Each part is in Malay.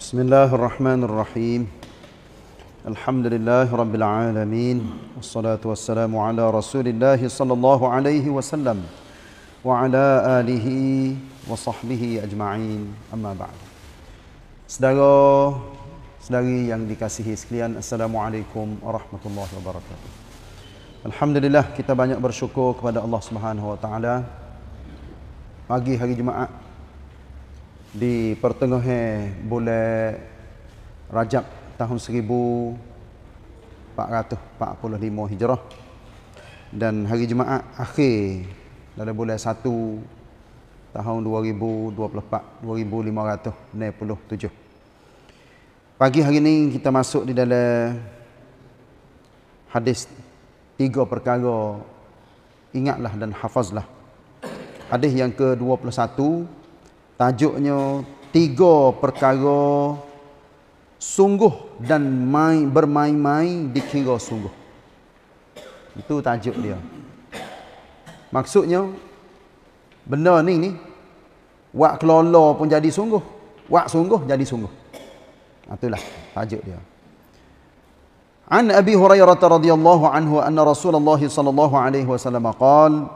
Bismillahirrahmanirrahim. الله الرحمن الرحيم الحمد لله رب العالمين والصلاة والسلام على رسول الله صلى الله عليه وسلم وعلى آله Sedara, sedari yang dikasihi sekalian Assalamualaikum warahmatullahi wabarakatuh Alhamdulillah kita banyak bersyukur kepada Allah Subhanahu SWT Pagi hari Jumaat di pertengahan bulan Rajab tahun 1445 Hijrah dan hari Jumaat akhir dalam bulan 1 tahun 2024 2597 Pagi hari ini kita masuk di dalam hadis tiga perkara ingatlah dan hafazlah hadis yang ke-21 tajuknya tiga perkara sungguh dan main bermain-main dikira sungguh itu tajuk dia maksudnya benda ni ni wak kelola pun jadi sungguh wak sungguh jadi sungguh ha, itulah tajuk dia an abi hurairah radhiyallahu anhu anna rasulullah sallallahu alaihi wasallam qala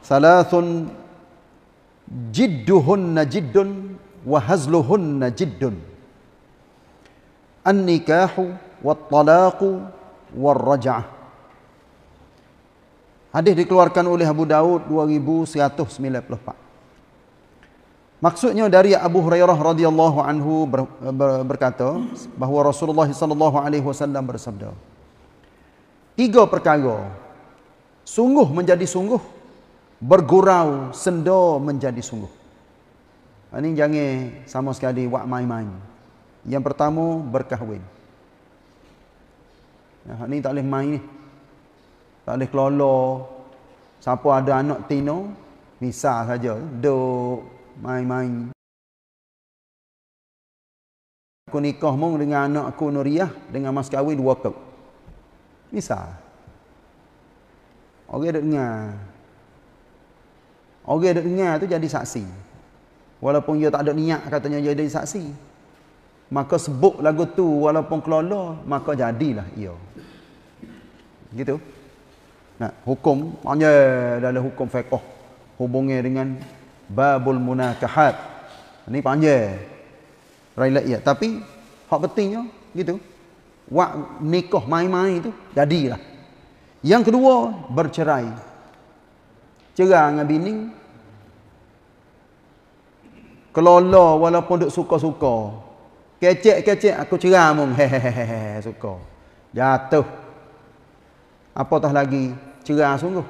thalathun jidduhunna jiddun wa hazluhunna jiddun an-nikahu wat talaqu war raj'ah Hadis dikeluarkan oleh Abu Daud 2194 Maksudnya dari Abu Hurairah radhiyallahu anhu ber, ber, berkata bahawa Rasulullah sallallahu alaihi wasallam bersabda Tiga perkara sungguh menjadi sungguh bergurau sendo menjadi sungguh. Ini ha, jangan sama sekali buat main-main. Yang pertama, berkahwin. Ya, ha, ini tak boleh main ni. Tak boleh kelola. Siapa ada anak tino, bisa saja. Do main-main. Aku nikah mung dengan anak aku Nuriyah dengan mas kahwin dua kau. bisa. Orang okay, dengar. Orang yang dengar tu jadi saksi. Walaupun dia tak ada niat katanya dia jadi saksi. Maka sebut lagu tu walaupun kelola, maka jadilah ia. Gitu. Nah, hukum, hanya dalam hukum fiqh hubungnya dengan babul munakahat. Ini panjang. Railat ya. Tapi, hak pentingnya, gitu. Wak nikah main-main itu, jadilah. Yang kedua, Bercerai. Cerah dengan bini. Kelola walaupun duk suka-suka. Kecek-kecek aku cerah mum. Hehehe, suka. Jatuh. Apatah lagi cerah sungguh.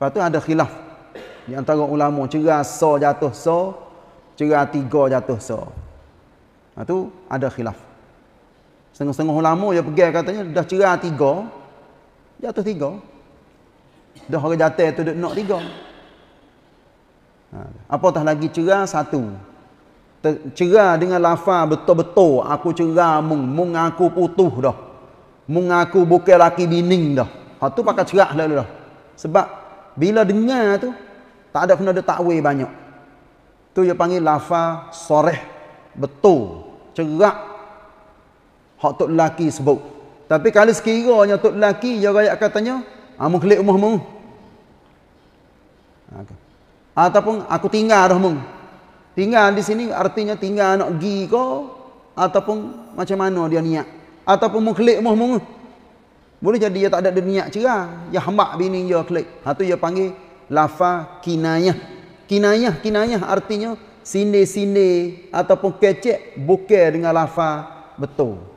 Lepas tu ada khilaf. Di antara ulama cerah so jatuh so. Cerah tiga jatuh so. Lepas tu ada khilaf. Setengah-setengah ulama dia pergi katanya dah cerah tiga. Jatuh tiga. Dah orang jatuh tu duduk nak tiga. Ha. Apatah lagi cerah satu. Cerah dengan lafa betul-betul. Aku cerah mung. Mung aku putuh dah. Mung aku bukan laki bining dah. Hak tu pakai cerah lalu dah. Sebab bila dengar tu, tak ada kena ada takwil banyak. Tu dia panggil lafa soreh. Betul. Cerah. Hak tu laki sebut. Tapi kalau sekiranya tu laki, dia rakyat katanya, Amu ah, kelik umuh mung. Ah, okay. Ah, ataupun aku tinggal dah mung. Tinggal di sini artinya tinggal nak pergi ke. Ataupun macam mana dia niat. Ataupun mung kelik umuh mung. Boleh jadi dia tak ada niat cerah. Ya hambak bini dia kelik. Itu ha, dia panggil lafa kinayah. Kinayah, kinayah artinya sindir-sindir ataupun kecek bukir dengan lafa betul.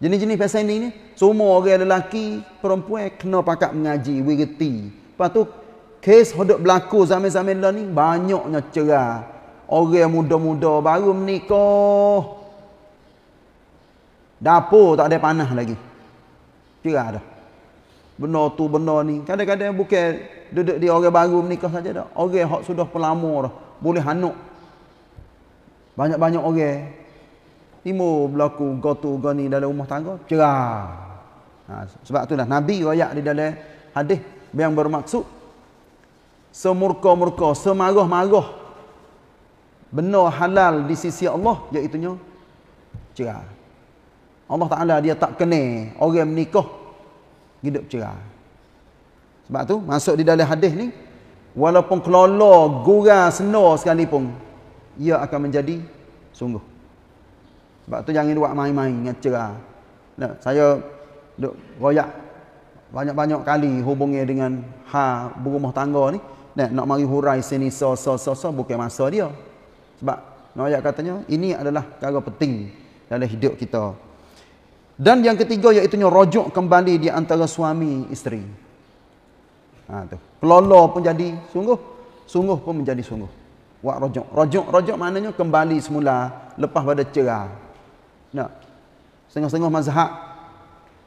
Jenis-jenis pesan ini semua orang lelaki, perempuan kena pakat mengaji, wirti. Lepas tu, kes hodok berlaku zaman-zaman dulu lah ni, banyaknya cerah. Orang muda-muda baru menikah. Dapur tak ada panah lagi. Cerah dah. Benda tu, benda ni. Kadang-kadang bukan duduk di orang baru menikah saja dah. Orang yang sudah pelamur dah. Boleh hanuk. Banyak-banyak orang. Timur berlaku gotu goni dalam rumah tangga cerah. Ha, sebab itulah Nabi royak di dalam hadis yang bermaksud semurka-murka, semarah-marah benar halal di sisi Allah iaitu nya cerah. Allah Taala dia tak kenal orang menikah hidup cerah. Sebab tu masuk di dalam hadis ni walaupun kelola gurau senor sekalipun ia akan menjadi sungguh sebab tu jangan buat main-main dengan cerah. Nah, saya duk royak banyak-banyak kali hubungi dengan ha berumah tangga ni. Nah, nak mari hurai sini so so so so bukan masa dia. Sebab royak katanya ini adalah perkara penting dalam hidup kita. Dan yang ketiga iaitu rojok kembali di antara suami isteri. Ha tu. Kelola pun jadi sungguh sungguh pun menjadi sungguh. Wak rojok. Rojok rojok maknanya kembali semula lepas pada cerai. Nah. Setengah-setengah mazhab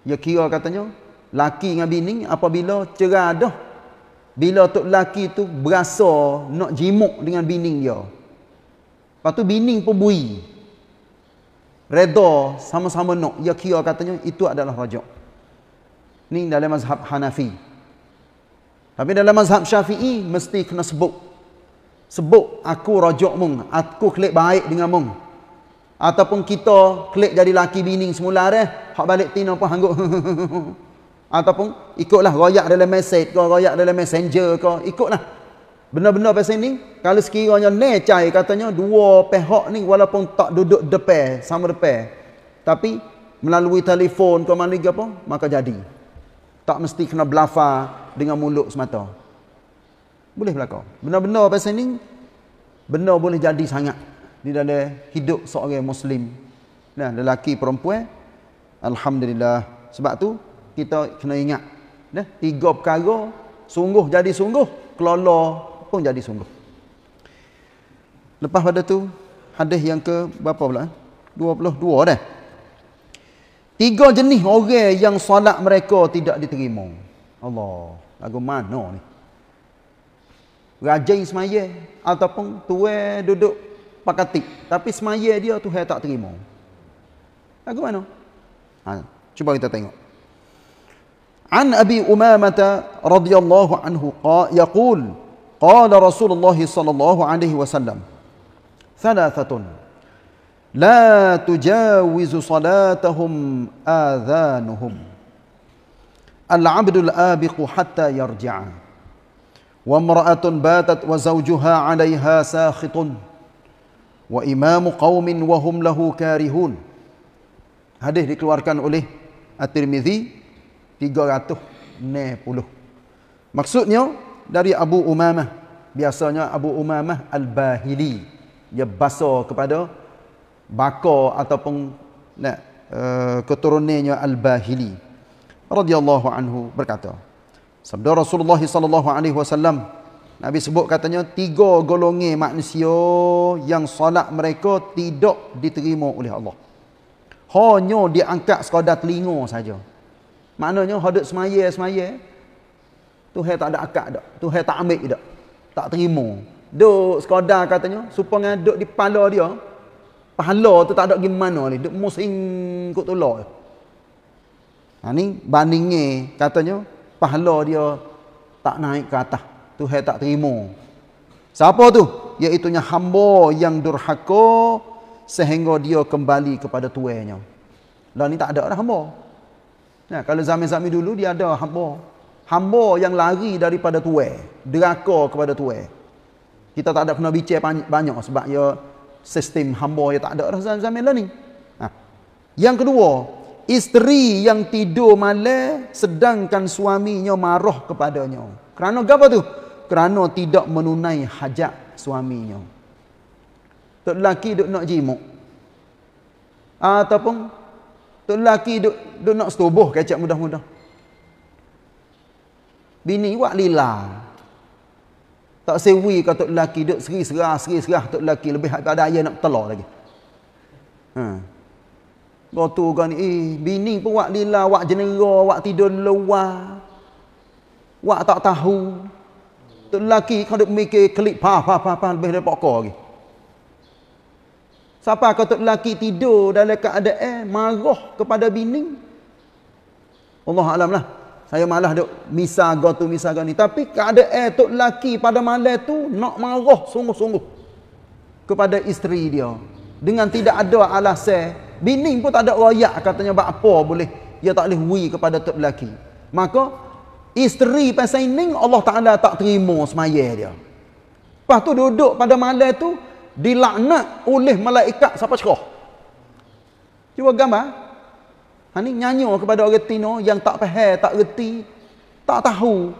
ya kira katanya laki dengan bini apabila cerai dah bila tok laki tu berasa nak jimuk dengan bini dia. Lepas tu bini pun bui. Redha sama-sama nak ya kira katanya itu adalah rajak. Ni dalam mazhab Hanafi. Tapi dalam mazhab Syafi'i mesti kena sebut. Sebut aku rajak mung, aku kelik baik dengan mung ataupun kita klik jadi laki bini semula dah hak balik tino pun hanggup ataupun ikutlah royak dalam message, ke royak dalam messenger ke ikutlah Benar-benar pasal ni kalau sekiranya necai katanya dua pihak ni walaupun tak duduk depan sama depan tapi melalui telefon ke mana lagi apa maka jadi tak mesti kena blafa dengan mulut semata boleh berlaku Benar-benar pasal ni Benar boleh jadi sangat di dalam hidup seorang muslim nah lelaki perempuan alhamdulillah sebab tu kita kena ingat nah tiga perkara sungguh jadi sungguh kelola pun jadi sungguh lepas pada tu hadis yang ke berapa pula 22 eh? dah tiga jenis orang yang solat mereka tidak diterima Allah lagu mana ni Rajin semaya ataupun tua duduk pakatik tapi semaya dia tu saya tak terima lagu mana ha, cuba kita tengok an abi umamata radhiyallahu anhu qa yaqul qala rasulullah sallallahu alaihi wasallam thalathatun la tujawizu salatahum adhanuhum العبد الآبق حتى يرجع وامرأة باتت وزوجها عليها ساخط wa imamu qaumin wa hum lahu karihun. Hadis dikeluarkan oleh At-Tirmizi 360. Maksudnya dari Abu Umamah, biasanya Abu Umamah Al-Bahili dia basa kepada bakar ataupun nak eh, keturunannya Al-Bahili radhiyallahu anhu berkata sabda Rasulullah sallallahu alaihi wasallam Nabi sebut katanya tiga golongan manusia yang solat mereka tidak diterima oleh Allah. Hanya diangkat sekadar telinga saja. Maknanya hadut semaya semaya tu hai tak ada akak dak. Tu hai tak ambil dak. Tak terima. Duk sekadar katanya supaya ngaduk di pala dia. Pahala tu tak ada gimana ni. Duk musing kut tolak. Ha ni bandingnya katanya pahala dia tak naik ke atas Tuhan tak terima. Siapa tu? Iaitunya hamba yang durhaka sehingga dia kembali kepada tuannya. Lah ni tak ada dah hamba. Nah, kalau zaman-zaman dulu dia ada hamba. Hamba yang lari daripada tuan, deraka kepada tuan. Kita tak ada kena bicara banyak banyak sebab ya sistem hamba yang tak ada dah zaman-zaman lah ni. Nah. Ha. Yang kedua, isteri yang tidur malam sedangkan suaminya marah kepadanya. Kerana apa tu? kerana tidak menunai hajat suaminya. Tok laki duk nak jimuk. Ah, Ataupun tok laki duk, duk nak setubuh kecak mudah-mudah. Bini wak lila. Tak sewi kau tok laki duk seri-serah, seri-serah tok lelaki. Lebih ada ayah nak telur lagi. Hmm. Ha. Batu kan, eh, bini pun wak lila, wak jenera, wak tidur luar. tahu. Wak tak tahu laki kau duk mikir klik pa pa pa pa lebih daripada kau lagi. Siapa kau tu laki tidur dalam keadaan eh, marah kepada bini? Allah alam lah. Saya malah duk misa go tu misa go ni. Tapi keadaan eh, tu laki pada malam tu nak marah sungguh-sungguh kepada isteri dia. Dengan tidak ada alasan. Bini pun tak ada rakyat katanya buat apa boleh. Dia tak boleh hui kepada tu laki. Maka Isteri pasal ini Allah Ta'ala tak terima semaya dia. Lepas tu duduk pada malam tu dilaknat oleh malaikat siapa cerah. Cuba gambar. Ha ni nyanyi kepada orang Tino yang tak faham, tak reti, tak tahu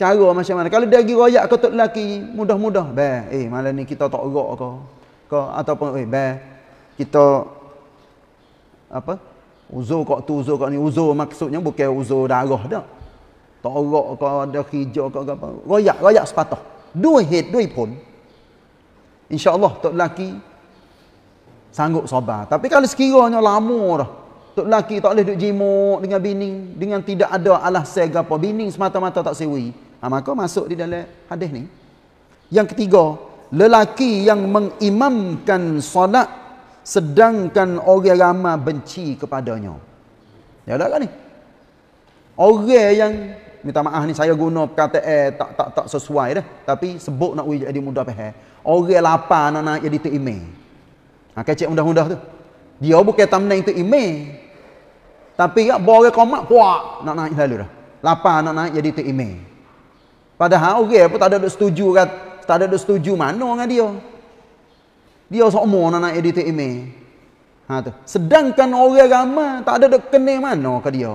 cara macam mana. Kalau dia pergi royak ke tok lelaki, mudah-mudah Baik eh malam ni kita tak gerak ke? Ke ataupun eh baik kita apa? Uzur kok tu uzur kok ni uzur maksudnya bukan uzur darah dah. Torok kau ada hijau kau apa. Royak, royak sepatah. Dua hit, dua pun. InsyaAllah, tok lelaki sanggup sobat. Tapi kalau sekiranya lama dah. Tok lelaki tak boleh duduk jimuk dengan bini. Dengan tidak ada alah sega apa. Bini semata-mata tak sewi. Ha, maka masuk di dalam hadis ni. Yang ketiga, lelaki yang mengimamkan solat sedangkan orang ramai benci kepadanya. Ya tak kan ni? Orang yang minta maaf ni saya guna perkataan eh, tak tak tak sesuai dah tapi sebut nak jadi mudah pahal orang lapar nak nak jadi terima ha, kecek mudah-mudah tu dia bukan tamna itu ime tapi ya bore komak kuat nak naik lalu dah lapar nak naik jadi tu ime padahal orang pun tak ada dok setuju kat tak ada dok setuju mana dengan dia dia semua nak naik jadi tu ime ha tu sedangkan orang ramai tak ada dok kenal mana ke dia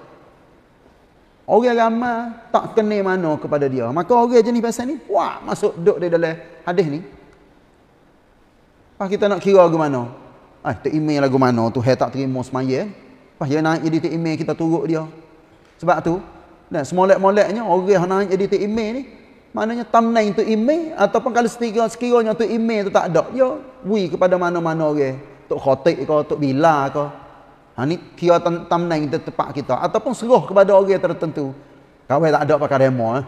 Orang ramah tak kena mana kepada dia. Maka orang jenis pasal ni, wah, masuk duduk di dalam hadis ni. Lepas kita nak kira ke mana? Eh, ah, tak email lagu mana tu, hei tak terima semaya. Lepas dia naik jadi tak email, kita turut dia. Sebab tu, dan semolek-moleknya orang naik jadi tak email ni, maknanya tamnai tu email, ataupun kalau sekiranya, sekiranya tu email tu tak ada, dia wui kepada mana-mana orang. Tok khotik kau, tok bila kau. Ha, ni kira tamnan kita tepat kita. Ataupun seruh kepada orang tertentu. Kau tak ada pakai demo. Eh?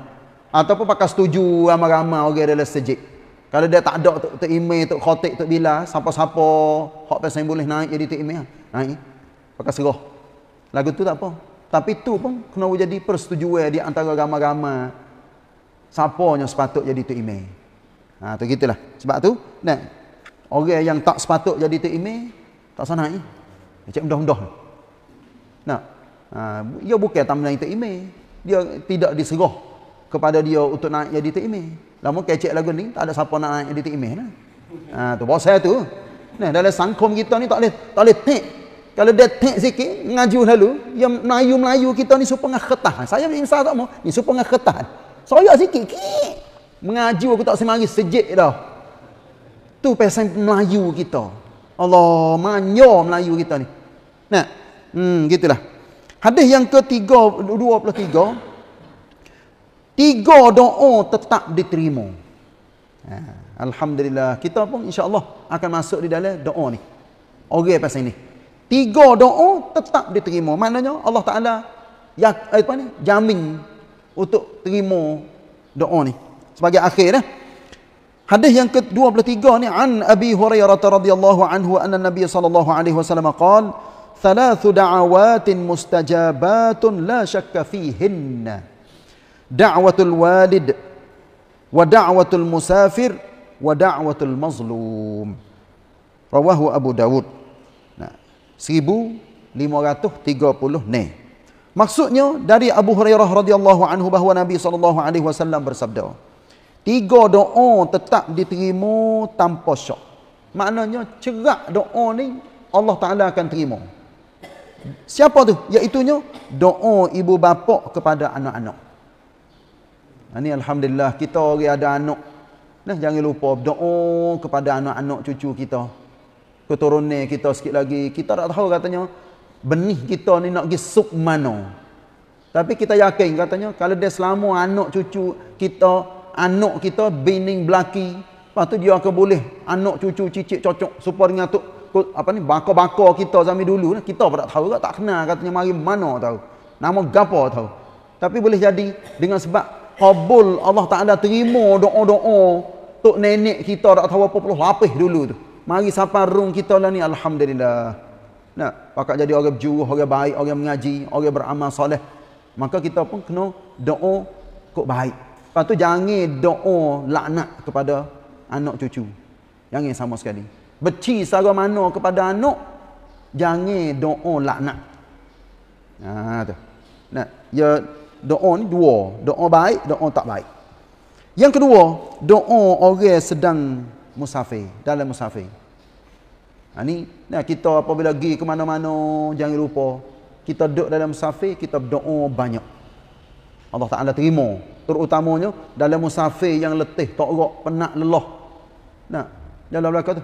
Ataupun pakai setuju ramai-ramai orang dalam sejik. Kalau dia tak ada untuk tu email, tu khotik, tu bila, siapa-siapa, hak pesan boleh naik jadi tu email. Ha, naik. Pakai seruh. Lagu tu tak apa. Tapi tu pun kena jadi persetujuan di antara agama-agama Siapa yang sepatut jadi tu email. Ha, tu gitulah. Sebab tu, nak. Orang yang tak sepatut jadi tu email, tak sana Eh? Macam mudah-mudah. Nah, ha, dia bukan tamlan itu imej. Dia tidak diserah kepada dia untuk naik jadi terimeh. Lama kecek lagu ni, tak ada siapa nak naik jadi terimeh. Nah. Ha, tu pasal tu. Nah, dalam sangkum kita ni tak boleh, tak boleh tek. Kalau dia tek sikit, ngaju lalu, yang Melayu-Melayu kita ni supaya ngeketah. Saya ni insah tak mau, ni supaya ngeketah. Saya sikit, kik. Mengaju aku tak semari sejik dah. Tu pesan Melayu kita. Allah manya Melayu kita ni. Nah. Hmm gitulah. Hadis yang ke-23 tiga doa tetap diterima. Ha, Alhamdulillah kita pun insya-Allah akan masuk di dalam doa ni. Orang pasal ini. Tiga doa tetap diterima. Maknanya Allah Taala ya apa ni? Jamin untuk terima doa ni. Sebagai akhir eh. Hadis yang ke-23 ni an Abi Hurairah radhiyallahu anhu anna Nabi sallallahu alaihi wasallam qala thalathu da'awatin mustajabatun la shakka fihin da'watul walid wa da'watul musafir wa da'watul mazlum rawahu Abu Dawud nah 1530 ni maksudnya dari Abu Hurairah radhiyallahu anhu bahawa Nabi sallallahu alaihi wasallam bersabda Tiga doa tetap diterima tanpa syak. Maknanya cerak doa ni Allah Ta'ala akan terima. Siapa tu? Iaitunya doa ibu bapa kepada anak-anak. Ini ha, Alhamdulillah kita orang ada anak. Nah, jangan lupa doa kepada anak-anak cucu kita. Keturunan kita sikit lagi. Kita tak tahu katanya benih kita ni nak pergi sub mana. Tapi kita yakin katanya kalau dia selama anak cucu kita anak kita bining belaki lepas tu dia akan boleh anak cucu cicit cocok supaya dengan tu apa ni bakar-bakar kita zaman dulu kita pun tak tahu tak kenal katanya mari mana tahu nama gapo tahu tapi boleh jadi dengan sebab kabul Allah Ta'ala terima doa-doa tok nenek kita tak tahu apa puluh lapih dulu tu mari saparung kita lah ni Alhamdulillah Nah, pakat jadi orang berjuruh orang baik orang mengaji orang beramal soleh maka kita pun kena doa kok baik Lepas tu jangan doa laknat kepada anak cucu. Jangan sama sekali. Beci sara mana kepada anak, jangan doa laknat. Ha tu. Nah, ya doa ni dua, doa baik, doa tak baik. Yang kedua, doa orang sedang musafir, dalam musafir. Ha, ni, nah, kita apabila pergi ke mana-mana, jangan lupa. Kita duduk dalam musafir, kita doa banyak. Allah Ta'ala terima terutamanya dalam musafir yang letih tak rok penat lelah Nah, dalam belakang tu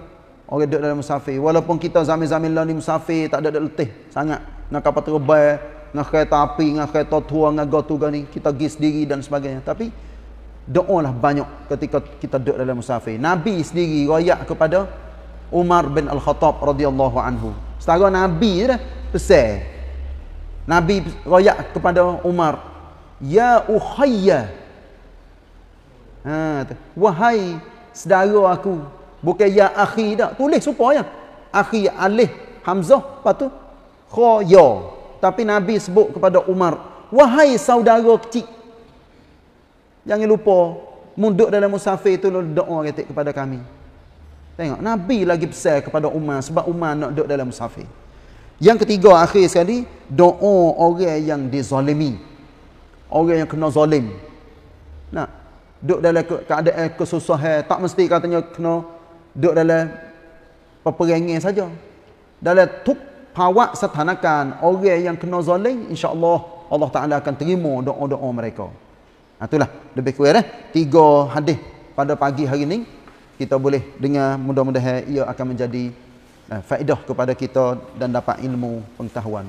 orang duduk dalam musafir walaupun kita zaman zaman lah ni musafir tak ada letih sangat nak kapal terbay nak kereta api nak kereta tua dengan gotu ni kita pergi sendiri dan sebagainya tapi doalah banyak ketika kita duduk dalam musafir Nabi sendiri royak kepada Umar bin Al-Khattab radhiyallahu anhu setara Nabi dah besar Nabi royak kepada Umar Ya Uhayya. Ha, Wahai sedara aku. Bukan Ya Akhi tak. Tulis supaya. Akhi Alih Hamzah. Lepas tu. Khoyo. Tapi Nabi sebut kepada Umar. Wahai saudara kecil. Jangan lupa. Munduk dalam musafir tu. Lalu doa kata kepada kami. Tengok. Nabi lagi besar kepada Umar. Sebab Umar nak duduk dalam musafir. Yang ketiga akhir sekali. Doa orang yang dizalimi orang yang kena zalim nah duduk dalam keadaan kesusahan tak mesti katanya kena duduk dalam peperangan saja dalam tuk pawak setanakan orang yang kena zalim insyaallah Allah taala akan terima doa-doa mereka nah ha, itulah lebih kurang eh tiga hadis pada pagi hari ini kita boleh dengar mudah-mudahan ia akan menjadi eh, faedah kepada kita dan dapat ilmu pengetahuan